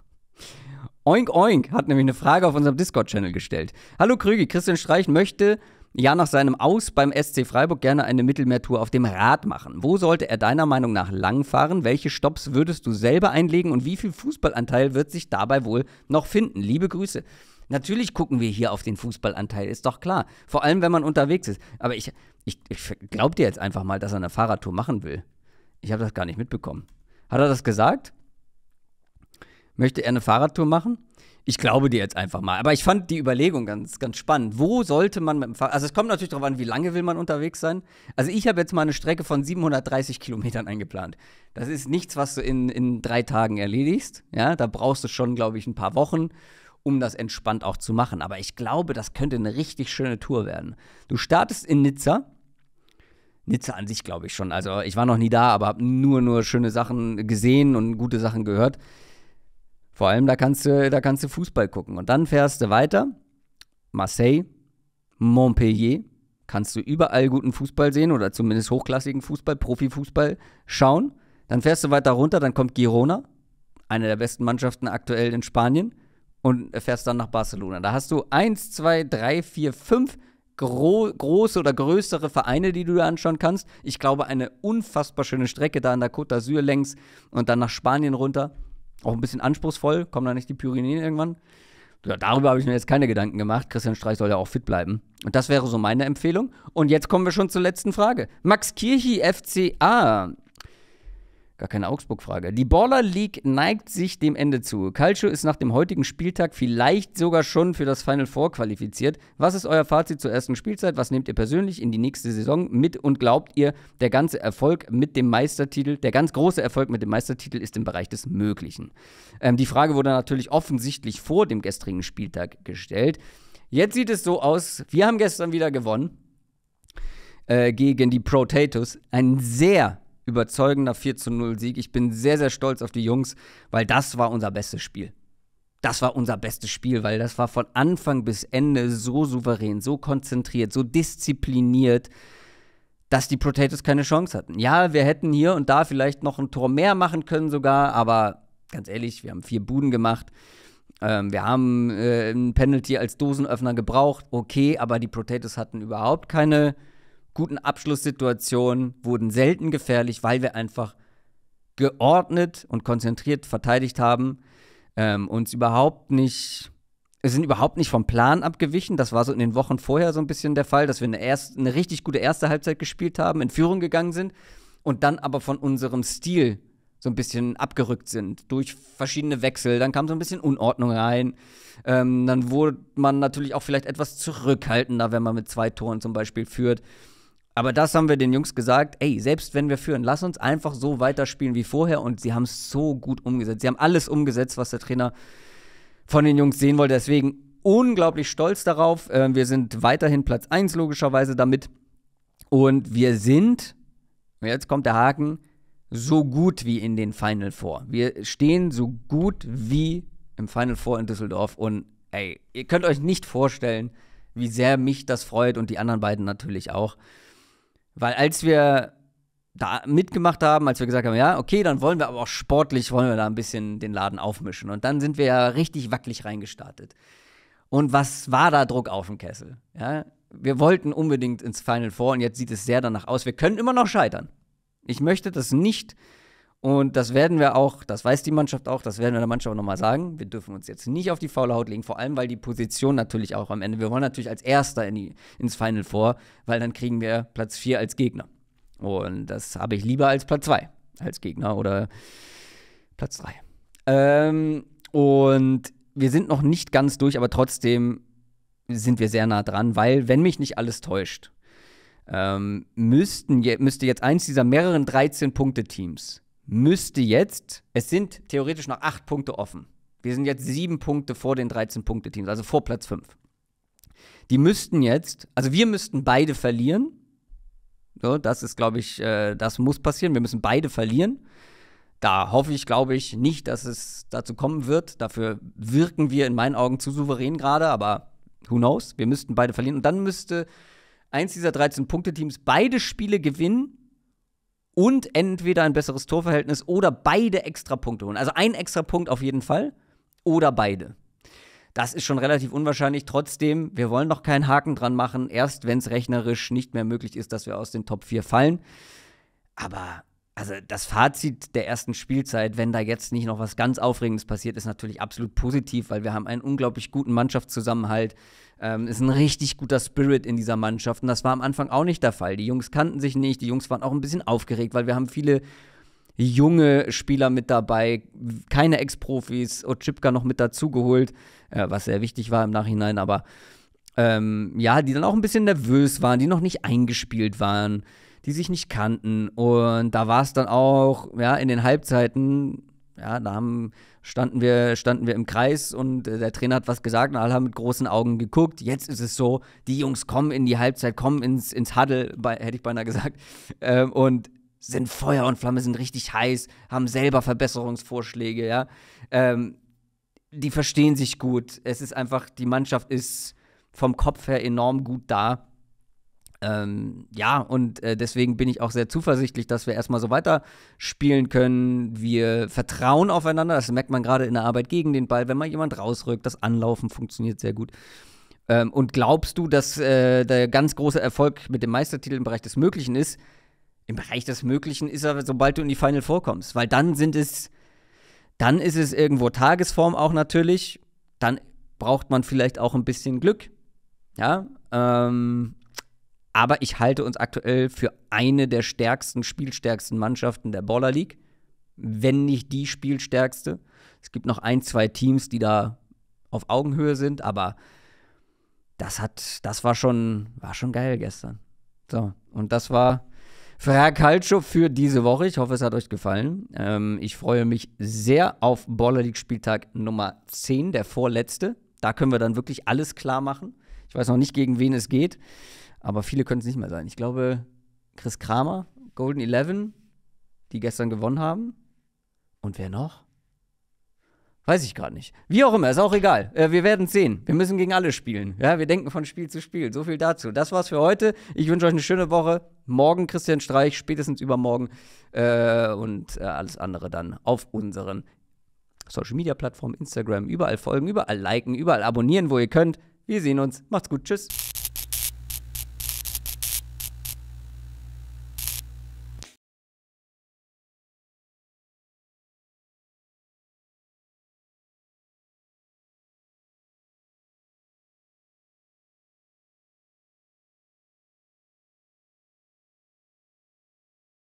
Oink Oink hat nämlich eine Frage auf unserem Discord-Channel gestellt. Hallo Krüge, Christian Streich möchte ja nach seinem Aus beim SC Freiburg gerne eine Mittelmeertour auf dem Rad machen. Wo sollte er deiner Meinung nach langfahren? Welche Stops würdest du selber einlegen und wie viel Fußballanteil wird sich dabei wohl noch finden? Liebe Grüße. Natürlich gucken wir hier auf den Fußballanteil, ist doch klar. Vor allem, wenn man unterwegs ist. Aber ich, ich, ich glaube dir jetzt einfach mal, dass er eine Fahrradtour machen will. Ich habe das gar nicht mitbekommen. Hat er das gesagt? Möchte er eine Fahrradtour machen? Ich glaube dir jetzt einfach mal. Aber ich fand die Überlegung ganz, ganz spannend. Wo sollte man mit dem Fahrrad. Also, es kommt natürlich darauf an, wie lange will man unterwegs sein. Also, ich habe jetzt mal eine Strecke von 730 Kilometern eingeplant. Das ist nichts, was du in, in drei Tagen erledigst. Ja, da brauchst du schon, glaube ich, ein paar Wochen, um das entspannt auch zu machen. Aber ich glaube, das könnte eine richtig schöne Tour werden. Du startest in Nizza. Nizza an sich, glaube ich schon. Also, ich war noch nie da, aber habe nur, nur schöne Sachen gesehen und gute Sachen gehört. Vor allem, da kannst du, da kannst du Fußball gucken. Und dann fährst du weiter. Marseille, Montpellier, kannst du überall guten Fußball sehen oder zumindest hochklassigen Fußball, Profifußball schauen. Dann fährst du weiter runter, dann kommt Girona, eine der besten Mannschaften aktuell in Spanien, und fährst dann nach Barcelona. Da hast du eins, zwei, drei, vier, fünf gro große oder größere Vereine, die du dir anschauen kannst. Ich glaube, eine unfassbar schöne Strecke da an der Côte d'Azur längs und dann nach Spanien runter. Auch ein bisschen anspruchsvoll, kommen da nicht die Pyrenäen irgendwann? Ja, darüber habe ich mir jetzt keine Gedanken gemacht. Christian Streich soll ja auch fit bleiben. Und das wäre so meine Empfehlung. Und jetzt kommen wir schon zur letzten Frage. Max Kirchi FCA Gar keine Augsburg-Frage. Die Baller League neigt sich dem Ende zu. Calcio ist nach dem heutigen Spieltag vielleicht sogar schon für das Final Four qualifiziert. Was ist euer Fazit zur ersten Spielzeit? Was nehmt ihr persönlich in die nächste Saison mit und glaubt ihr, der ganze Erfolg mit dem Meistertitel, der ganz große Erfolg mit dem Meistertitel ist im Bereich des Möglichen? Ähm, die Frage wurde natürlich offensichtlich vor dem gestrigen Spieltag gestellt. Jetzt sieht es so aus, wir haben gestern wieder gewonnen äh, gegen die Protatus. Ein sehr überzeugender 4 zu 0 Sieg. Ich bin sehr, sehr stolz auf die Jungs, weil das war unser bestes Spiel. Das war unser bestes Spiel, weil das war von Anfang bis Ende so souverän, so konzentriert, so diszipliniert, dass die Potatoes keine Chance hatten. Ja, wir hätten hier und da vielleicht noch ein Tor mehr machen können sogar, aber ganz ehrlich, wir haben vier Buden gemacht. Ähm, wir haben äh, ein Penalty als Dosenöffner gebraucht, okay, aber die Potatoes hatten überhaupt keine Chance guten Abschlusssituationen wurden selten gefährlich, weil wir einfach geordnet und konzentriert verteidigt haben, ähm, uns überhaupt nicht, wir sind überhaupt nicht vom Plan abgewichen. Das war so in den Wochen vorher so ein bisschen der Fall, dass wir eine, erst, eine richtig gute erste Halbzeit gespielt haben, in Führung gegangen sind und dann aber von unserem Stil so ein bisschen abgerückt sind durch verschiedene Wechsel. Dann kam so ein bisschen Unordnung rein. Ähm, dann wurde man natürlich auch vielleicht etwas zurückhaltender, wenn man mit zwei Toren zum Beispiel führt. Aber das haben wir den Jungs gesagt, ey, selbst wenn wir führen, lass uns einfach so weiterspielen wie vorher. Und sie haben es so gut umgesetzt. Sie haben alles umgesetzt, was der Trainer von den Jungs sehen wollte. Deswegen unglaublich stolz darauf. Ähm, wir sind weiterhin Platz 1 logischerweise damit. Und wir sind, jetzt kommt der Haken, so gut wie in den Final Four. Wir stehen so gut wie im Final Four in Düsseldorf. Und ey, ihr könnt euch nicht vorstellen, wie sehr mich das freut und die anderen beiden natürlich auch. Weil als wir da mitgemacht haben, als wir gesagt haben, ja, okay, dann wollen wir aber auch sportlich, wollen wir da ein bisschen den Laden aufmischen. Und dann sind wir ja richtig wackelig reingestartet. Und was war da Druck auf dem Kessel? Ja, wir wollten unbedingt ins Final Four und jetzt sieht es sehr danach aus. Wir können immer noch scheitern. Ich möchte das nicht und das werden wir auch, das weiß die Mannschaft auch, das werden wir der Mannschaft auch nochmal sagen. Wir dürfen uns jetzt nicht auf die faule Haut legen, vor allem weil die Position natürlich auch am Ende, wir wollen natürlich als Erster in die, ins Final vor, weil dann kriegen wir Platz 4 als Gegner. Und das habe ich lieber als Platz 2 als Gegner oder Platz 3. Ähm, und wir sind noch nicht ganz durch, aber trotzdem sind wir sehr nah dran, weil, wenn mich nicht alles täuscht, ähm, müssten je, müsste jetzt eins dieser mehreren 13-Punkte-Teams müsste jetzt, es sind theoretisch noch acht Punkte offen. Wir sind jetzt sieben Punkte vor den 13-Punkte-Teams, also vor Platz 5. Die müssten jetzt, also wir müssten beide verlieren. So, das ist, glaube ich, äh, das muss passieren. Wir müssen beide verlieren. Da hoffe ich, glaube ich, nicht, dass es dazu kommen wird. Dafür wirken wir in meinen Augen zu souverän gerade, aber who knows? Wir müssten beide verlieren. Und dann müsste eins dieser 13-Punkte-Teams beide Spiele gewinnen und entweder ein besseres Torverhältnis oder beide Extrapunkte holen. Also ein Extrapunkt auf jeden Fall oder beide. Das ist schon relativ unwahrscheinlich. Trotzdem, wir wollen noch keinen Haken dran machen, erst wenn es rechnerisch nicht mehr möglich ist, dass wir aus den Top 4 fallen. Aber also das Fazit der ersten Spielzeit, wenn da jetzt nicht noch was ganz Aufregendes passiert, ist natürlich absolut positiv, weil wir haben einen unglaublich guten Mannschaftszusammenhalt. Ähm, ist ein richtig guter Spirit in dieser Mannschaft und das war am Anfang auch nicht der Fall. Die Jungs kannten sich nicht, die Jungs waren auch ein bisschen aufgeregt, weil wir haben viele junge Spieler mit dabei, keine Ex-Profis, Otschipka noch mit dazugeholt, äh, was sehr wichtig war im Nachhinein, aber ähm, ja, die dann auch ein bisschen nervös waren, die noch nicht eingespielt waren die sich nicht kannten. Und da war es dann auch, ja, in den Halbzeiten, ja, da haben, standen wir, standen wir im Kreis und äh, der Trainer hat was gesagt und alle haben mit großen Augen geguckt. Jetzt ist es so, die Jungs kommen in die Halbzeit, kommen ins, ins Huddle, bei, hätte ich beinahe gesagt. Ähm, und sind Feuer und Flamme, sind richtig heiß, haben selber Verbesserungsvorschläge, ja. Ähm, die verstehen sich gut. Es ist einfach, die Mannschaft ist vom Kopf her enorm gut da. Ähm, ja, und äh, deswegen bin ich auch sehr zuversichtlich, dass wir erstmal so weiterspielen können. Wir vertrauen aufeinander. Das merkt man gerade in der Arbeit gegen den Ball, wenn mal jemand rausrückt. Das Anlaufen funktioniert sehr gut. Ähm, und glaubst du, dass äh, der ganz große Erfolg mit dem Meistertitel im Bereich des Möglichen ist? Im Bereich des Möglichen ist er, sobald du in die Final vorkommst, weil dann sind es, dann ist es irgendwo Tagesform auch natürlich. Dann braucht man vielleicht auch ein bisschen Glück. Ja, ähm, aber ich halte uns aktuell für eine der stärksten, spielstärksten Mannschaften der Baller League, wenn nicht die spielstärkste. Es gibt noch ein, zwei Teams, die da auf Augenhöhe sind, aber das hat, das war schon, war schon geil gestern. So, und das war Herr Calcio für diese Woche. Ich hoffe, es hat euch gefallen. Ähm, ich freue mich sehr auf Baller League Spieltag Nummer 10, der vorletzte. Da können wir dann wirklich alles klar machen. Ich weiß noch nicht, gegen wen es geht. Aber viele können es nicht mehr sein. Ich glaube, Chris Kramer, Golden Eleven, die gestern gewonnen haben. Und wer noch? Weiß ich gerade nicht. Wie auch immer, ist auch egal. Äh, wir werden sehen. Wir müssen gegen alle spielen. Ja, wir denken von Spiel zu Spiel. So viel dazu. Das war's für heute. Ich wünsche euch eine schöne Woche. Morgen Christian Streich, spätestens übermorgen. Äh, und äh, alles andere dann auf unseren Social Media Plattformen, Instagram, überall folgen, überall liken, überall abonnieren, wo ihr könnt. Wir sehen uns. Macht's gut. Tschüss.